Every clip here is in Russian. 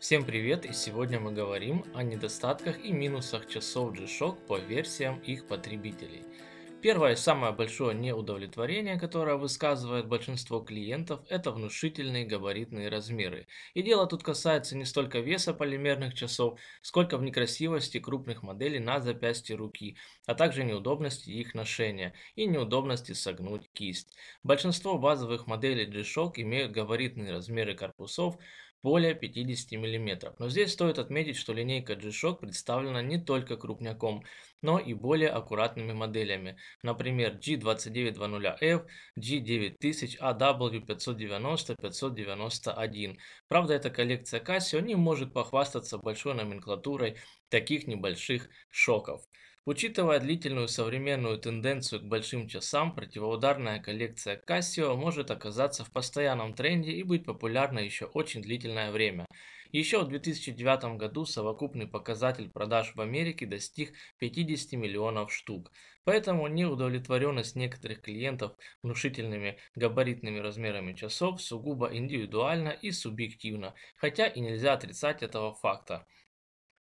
Всем привет и сегодня мы говорим о недостатках и минусах часов G-Shock по версиям их потребителей. Первое и самое большое неудовлетворение, которое высказывает большинство клиентов, это внушительные габаритные размеры. И дело тут касается не столько веса полимерных часов, сколько в некрасивости крупных моделей на запястье руки, а также неудобности их ношения и неудобности согнуть кисть. Большинство базовых моделей G-Shock имеют габаритные размеры корпусов более 50 мм. Но здесь стоит отметить, что линейка G-Shock представлена не только крупняком, но и более аккуратными моделями, например G2900F, G9000, AW590, 591. Правда, эта коллекция Casio не может похвастаться большой номенклатурой таких небольших шоков. Учитывая длительную современную тенденцию к большим часам, противоударная коллекция Casio может оказаться в постоянном тренде и быть популярна еще очень длительное время. Еще в 2009 году совокупный показатель продаж в Америке достиг 50 миллионов штук. Поэтому неудовлетворенность некоторых клиентов внушительными габаритными размерами часов сугубо индивидуальна и субъективна, хотя и нельзя отрицать этого факта.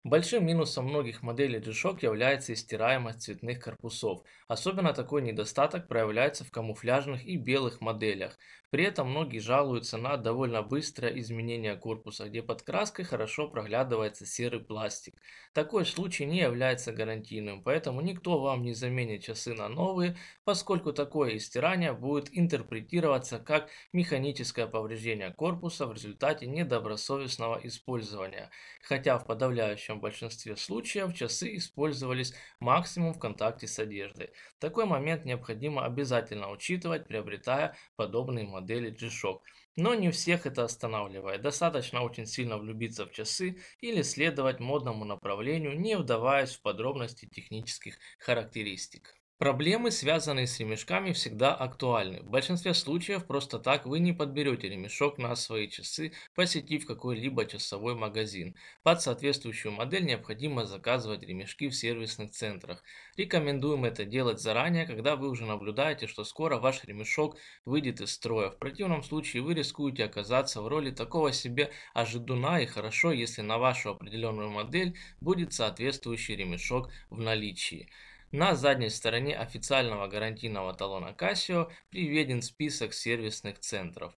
Большим минусом многих моделей G-Shock является истираемость цветных корпусов. Особенно такой недостаток проявляется в камуфляжных и белых моделях. При этом многие жалуются на довольно быстрое изменение корпуса, где под краской хорошо проглядывается серый пластик. Такой случай не является гарантийным, поэтому никто вам не заменит часы на новые, поскольку такое истирание будет интерпретироваться как механическое повреждение корпуса в результате недобросовестного использования. Хотя в подавляющем прочим, в большинстве случаев часы использовались максимум в контакте с одеждой. Такой момент необходимо обязательно учитывать, приобретая подобные модели G-Shock. Но не всех это останавливает. Достаточно очень сильно влюбиться в часы или следовать модному направлению, не вдаваясь в подробности технических характеристик. Проблемы, связанные с ремешками, всегда актуальны. В большинстве случаев просто так вы не подберете ремешок на свои часы, посетив какой-либо часовой магазин. Под соответствующую модель необходимо заказывать ремешки в сервисных центрах. Рекомендуем это делать заранее, когда вы уже наблюдаете, что скоро ваш ремешок выйдет из строя. В противном случае вы рискуете оказаться в роли такого себе ожидуна и хорошо, если на вашу определенную модель будет соответствующий ремешок в наличии. На задней стороне официального гарантийного талона Casio приведен список сервисных центров.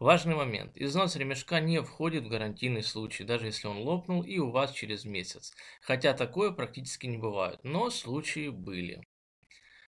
Важный момент. Износ ремешка не входит в гарантийный случай, даже если он лопнул и у вас через месяц. Хотя такое практически не бывает, но случаи были.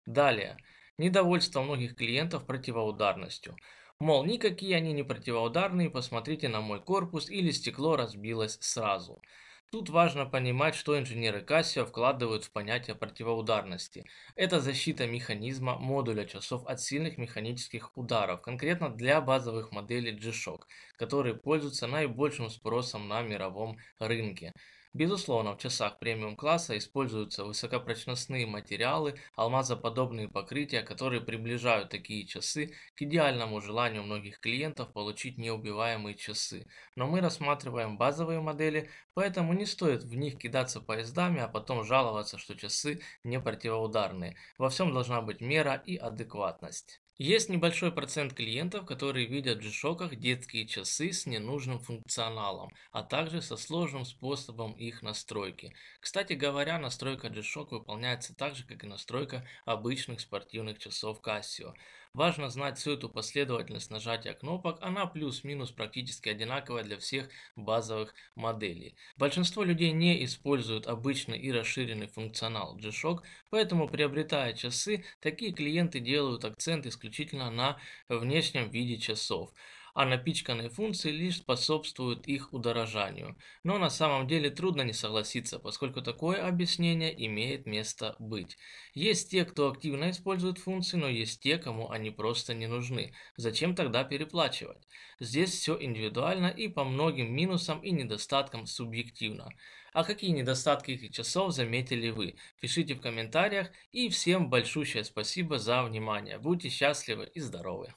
Далее. Недовольство многих клиентов противоударностью. Мол, никакие они не противоударные, посмотрите на мой корпус или стекло разбилось сразу. Тут важно понимать, что инженеры Casio вкладывают в понятие противоударности. Это защита механизма модуля часов от сильных механических ударов, конкретно для базовых моделей G-Shock, которые пользуются наибольшим спросом на мировом рынке. Безусловно, в часах премиум-класса используются высокопрочностные материалы, алмазоподобные покрытия, которые приближают такие часы к идеальному желанию многих клиентов получить неубиваемые часы. Но мы рассматриваем базовые модели, поэтому не стоит в них кидаться поездами, а потом жаловаться, что часы не противоударные. Во всем должна быть мера и адекватность. Есть небольшой процент клиентов, которые видят в g детские часы с ненужным функционалом, а также со сложным способом и их настройки. Кстати говоря, настройка G-Shock выполняется так же, как и настройка обычных спортивных часов Casio. Важно знать всю эту последовательность нажатия кнопок, она плюс-минус практически одинаковая для всех базовых моделей. Большинство людей не используют обычный и расширенный функционал G-Shock, поэтому приобретая часы, такие клиенты делают акцент исключительно на внешнем виде часов а напичканные функции лишь способствуют их удорожанию. Но на самом деле трудно не согласиться, поскольку такое объяснение имеет место быть. Есть те, кто активно использует функции, но есть те, кому они просто не нужны. Зачем тогда переплачивать? Здесь все индивидуально и по многим минусам и недостаткам субъективно. А какие недостатки этих часов заметили вы? Пишите в комментариях и всем большущее спасибо за внимание. Будьте счастливы и здоровы!